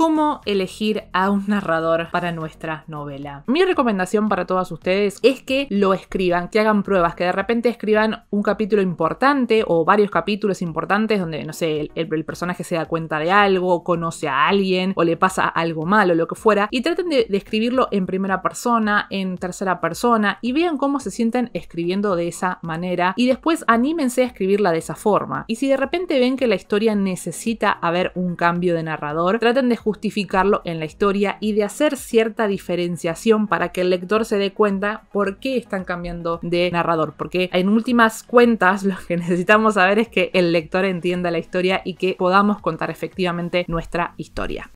cómo elegir a un narrador para nuestra novela. Mi recomendación para todas ustedes es que lo escriban, que hagan pruebas, que de repente escriban un capítulo importante o varios capítulos importantes donde, no sé, el, personaje se da cuenta de algo, conoce a alguien o le pasa algo malo, lo que fuera, y traten de, escribirlo en primera persona, en tercera persona y vean cómo se sienten escribiendo de esa manera y después anímense a escribirla de esa forma. Y si de repente ven que la historia necesita haber un cambio de narrador, traten de justificarlo en la historia y de hacer cierta diferenciación para que el lector se dé cuenta por qué están cambiando de narrador. Porque en últimas cuentas lo que necesitamos saber es que el lector entienda la historia y que podamos contar efectivamente nuestra historia.